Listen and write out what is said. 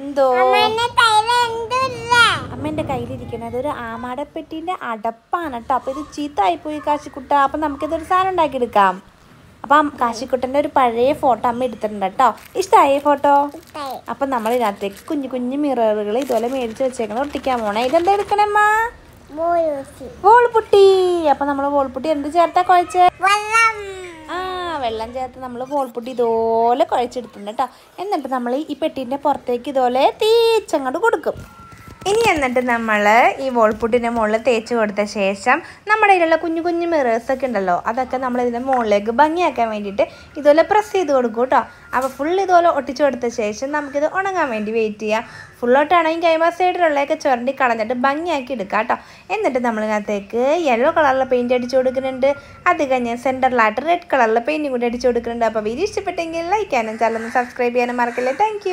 എന്തോ അമ്മേന്റെ കയ്യിലിരിക്കുന്നത് ഒരു ആമാടപ്പെട്ടിന്റെ അടപ്പാണ് കേട്ടോ അപ്പൊ ഇത് ചീത്തായി പോയി കാശിക്കുട്ട അപ്പൊ നമുക്കിതൊരു സാധനം ഉണ്ടാക്കിയെടുക്കാം അപ്പൊ കാശിക്കുട്ടന്റെ ഒരു പഴയ ഫോട്ടോ അമ്മ എടുത്തിട്ടുണ്ട് കേട്ടോ ഇഷ്ടമായ ഫോട്ടോ അപ്പൊ നമ്മൾ ഇതിനകത്തേക്ക് കുഞ്ഞു കുഞ്ഞു മിററുകൾ ഇതുപോലെ മേടിച്ച് വെച്ചേക്കണം ഒട്ടിക്കാൻ പോണേ ഇതെന്താ എടുക്കണമ്മ വോൾപുട്ടി അപ്പൊ നമ്മൾ വോൾപുട്ടി എന്ത് ചേർത്താ കുഴച്ചേ വെള്ളം ചേർത്ത് നമ്മൾ കോൾപ്പൊട്ടി ഇതുപോലെ കുഴച്ചെടുത്തിട്ടുണ്ട് കേട്ടോ എന്നിട്ട് നമ്മൾ ഈ പെട്ടീൻ്റെ പുറത്തേക്ക് ഇതുപോലെ തീച്ചങ്ങോട്ട് കൊടുക്കും ഇനി എന്നിട്ട് നമ്മൾ ഈ വോൾപുട്ടിൻ്റെ മുകളിൽ തേച്ച് കൊടുത്ത ശേഷം നമ്മുടെ ഇതിലുള്ള കുഞ്ഞു കുഞ്ഞു മിറേഴ്സൊക്കെ ഉണ്ടല്ലോ അതൊക്കെ നമ്മൾ ഇതിൻ്റെ മുകളിലേക്ക് ഭംഗിയാക്കാൻ വേണ്ടിയിട്ട് ഇതുപോലെ പ്രസ് ചെയ്ത് കൊടുക്കും കേട്ടോ അപ്പോൾ ഫുൾ ഇതുപോലെ ഒട്ടിച്ചു കൊടുത്ത ശേഷം നമുക്കിത് ഉണങ്ങാൻ വേണ്ടി വെയിറ്റ് ചെയ്യാം ഫുള്ളോട്ടാണെങ്കിൽ കൈമാ സൈഡിലുള്ളതൊക്കെ ചുരണ്ടി കളഞ്ഞിട്ട് ഭംഗിയാക്കി എടുക്കാം കേട്ടോ എന്നിട്ട് നമ്മളിതിനകത്തേക്ക് യെല്ലോ കളറിൽ പെയിൻറ്റ് അടിച്ചു കൊടുക്കുന്നുണ്ട് അത് കഴിഞ്ഞ് സെൻറ്ററിലായിട്ട് റെഡ് കളറിൽ പെയിൻറ്റും കൂടി അടിച്ചു കൊടുക്കുന്നുണ്ട് അപ്പോൾ വീഡിയോ ഇഷ്ടപ്പെട്ടെങ്കിൽ ലൈക്ക് ചാനൽ സബ്സ്ക്രൈബ് ചെയ്യാനും മറക്കല്ലേ താങ്ക്